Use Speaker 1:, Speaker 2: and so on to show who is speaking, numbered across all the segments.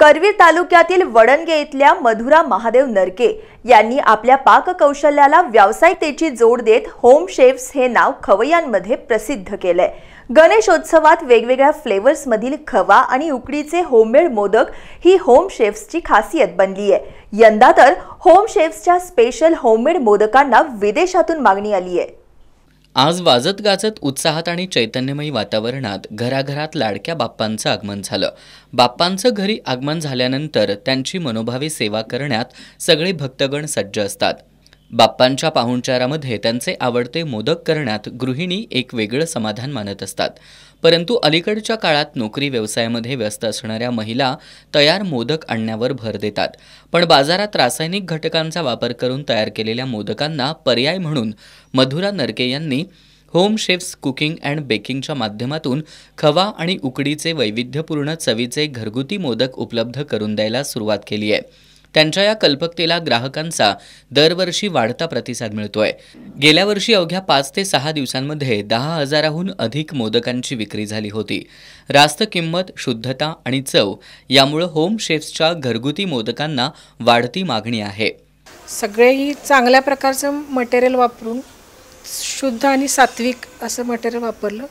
Speaker 1: करवीर तालुक्यातील वडणगे इथल्या मधुरा महादेव नरके यांनी आपल्या पाककौशल्याला व्यावसायिकतेची जोड देत होम शेफ्स हे नाव खवयांमध्ये प्रसिद्ध केलंय गणेशोत्सवात वेगवेगळ्या फ्लेवर्समधील खवा आणि उकडीचे होममेड मोदक ही होम शेफ्सची खासियत बनली आहे यंदा तर होम शेफ्सच्या स्पेशल होममेड मोदकांना विदेशातून मागणी आली आहे आज वाजत गाजत उत्साहात आणि चैतन्यमयी वातावरणात घराघरात लाडक्या बाप्पांचं आगमन झालं बाप्पांचं घरी आगमन झाल्यानंतर त्यांची मनोभावी सेवा करण्यात सगळे भक्तगण सज्ज असतात बाप्पांच्या पाहुणचारामध्ये त्यांचे आवडते मोदक करण्यात गृहिणी एक वेगळं समाधान मानत असतात परंतु अलीकडच्या काळात नोकरी व्यवसायामध्ये व्यस्त असणाऱ्या महिला तयार मोदक आणण्यावर भर देतात पण बाजारात रासायनिक घटकांचा वापर करून तयार केलेल्या मोदकांना पर्याय म्हणून मधुरा नरके यांनी होम शेफ्स कुकिंग अँड बेकिंगच्या माध्यमातून खवा आणि उकडीचे वैविध्यपूर्ण चवीचे घरगुती मोदक उपलब्ध करून द्यायला सुरुवात केली आहे त्यांच्या या कल्पकतेला ग्राहकांचा दरवर्षी वाढता प्रतिसाद मिळतोय गेल्या वर्षी अवघ्या पाच ते सहा दिवसांमध्ये दहा हजाराहून अधिक मोदकांची विक्री झाली होती रास्त किंमत शुद्धता आणि चव यामुळं होम शेफ्सच्या घरगुती मोदकांना वाढती मागणी आहे
Speaker 2: सगळेही चांगल्या प्रकारचं मटेरियल वापरून शुद्ध आणि सात्विक असं मटेरियल वापरलं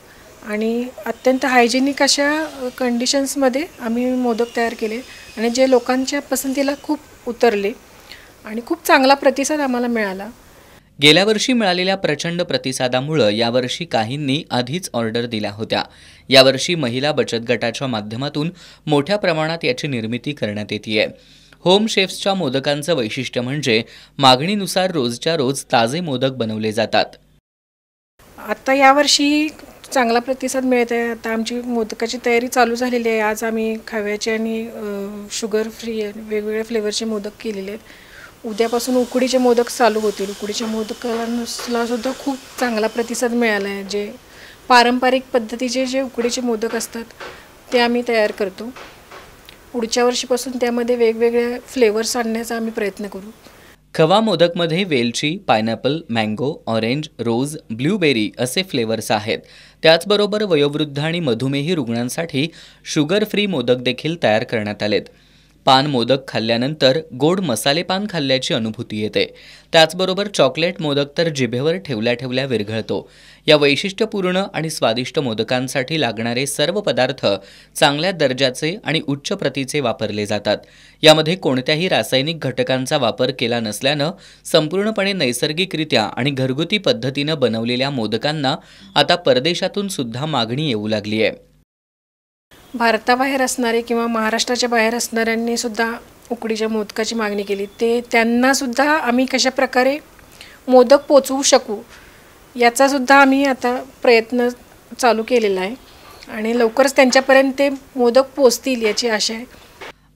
Speaker 2: आणि अत्यंत हायजेनिक अशा कंडिशन्समध्ये आम्ही मोदक तयार केले आणि जे लोकांच्या पसंतीला खूप उतरले आणि खूप चांगला प्रतिसाद आम्हाला मिळाला
Speaker 1: गेल्या वर्षी मिळालेल्या प्रचंड प्रतिसादामुळं यावर्षी काहींनी आधीच ऑर्डर दिल्या होत्या यावर्षी महिला बचत गटाच्या माध्यमातून मोठ्या प्रमाणात याची निर्मिती करण्यात येते होम शेफ्सच्या मोदकांचं वैशिष्ट्य म्हणजे मागणीनुसार रोजच्या रोज ताजे मोदक बनवले जातात
Speaker 2: आता यावर्षी चांगला प्रतिसाद मिळत आहे आता आमची मोदकाची तयारी चालू झालेली आहे आज आम्ही खव्याचे आणि शुगर फ्री वेगवेगळ्या फ्लेवरचे मोदक केलेले आहेत उद्यापासून उकडीचे मोदक चालू होतील उकडीच्या मोदकाला सुद्धा खूप चांगला प्रतिसाद मिळाला आहे जे पारंपरिक पद्धतीचे जे उकडीचे मोदक असतात ते आम्ही तयार करतो पुढच्या वर्षीपासून त्यामध्ये वेगवेगळ्या फ्लेवर्स आणण्याचा आम्ही प्रयत्न करू
Speaker 1: खवा मोदकमध्ये वेलची pineapple mango orange rose blueberry असे फ्लेवर्स आहेत त्याचबरोबर वयोवृद्ध आणि मधुमेही रुग्णांसाठी शुगर फ्री मोदक देखील तयार करण्यात आलेत पान मोदक खाल्ल्यानंतर गोड मसाले पान खाल्ल्याची अनुभूती येते त्याचबरोबर चॉकलेट मोदक तर जिभेवर ठेवल्या ठेवल्या विरघळतो या वैशिष्ट्यपूर्ण आणि स्वादिष्ट मोदकांसाठी लागणारे सर्व पदार्थ चांगल्या दर्जाचे आणि उच्च प्रतीचे वापरले जातात यामध्ये कोणत्याही रासायनिक घटकांचा वापर केला नसल्यानं संपूर्णपणे नैसर्गिकरित्या आणि घरगुती पद्धतीनं बनवलेल्या मोदकांना आता परदेशातून सुद्धा मागणी येऊ लागली आहे
Speaker 2: भारताबाहेर असणारे किंवा महाराष्ट्राच्या बाहेर असणाऱ्यांनी सुद्धा उकडीच्या मोदकाची मागणी केली ते त्यांनासुद्धा आम्ही कशा प्रकारे मोदक पोचवू शकू याचासुद्धा आम्ही आता प्रयत्न चालू केलेला आहे आणि लवकरच त्यांच्यापर्यंत ते मोदक पोचतील याची आशा आहे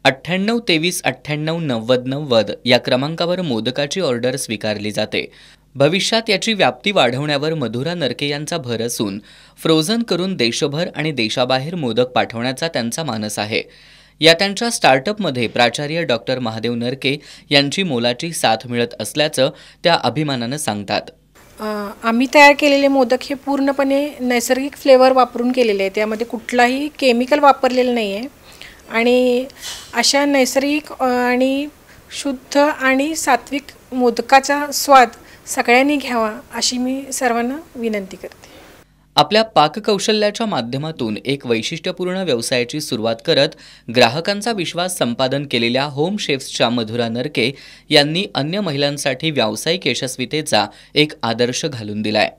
Speaker 1: अठ्ठ्याण्णव तेवीस अठ्ठ्याण्णव नव्वद नव्वद या क्रमांकावर मोदकाची ऑर्डर स्वीकारली जाते भविष्यात याची व्याप्ती वाढवण्यावर मधुरा नरके यांचा भर असून फ्रोझन करून देशभर आणि देशाबाहेर मोदक पाठवण्याचा त्यांचा मानस आहे या त्यांच्या स्टार्टअपमध्ये प्राचार्य डॉक्टर महादेव नरके यांची मोलाची साथ मिळत असल्याचं त्या अभिमानानं सांगतात
Speaker 2: आम्ही तयार केलेले मोदक हे पूर्णपणे नैसर्गिक फ्लेवर वापरून केलेले आहे त्यामध्ये कुठलाही केमिकल वापरलेलं नाही आहे आणि अशा नैसर्गिक आणि शुद्ध आणि सात्विक मोदकाचा स्वाद सगळ्यांनी घ्यावा अशी मी सर्वांना विनंती करते
Speaker 1: आपल्या पाककौशल्याच्या माध्यमातून एक वैशिष्ट्यपूर्ण व्यवसायाची सुरुवात करत ग्राहकांचा विश्वास संपादन केलेल्या होम शेफ्सच्या मधुरा नरके यांनी अन्य महिलांसाठी व्यावसायिक यशस्वीतेचा एक आदर्श घालून दिलाय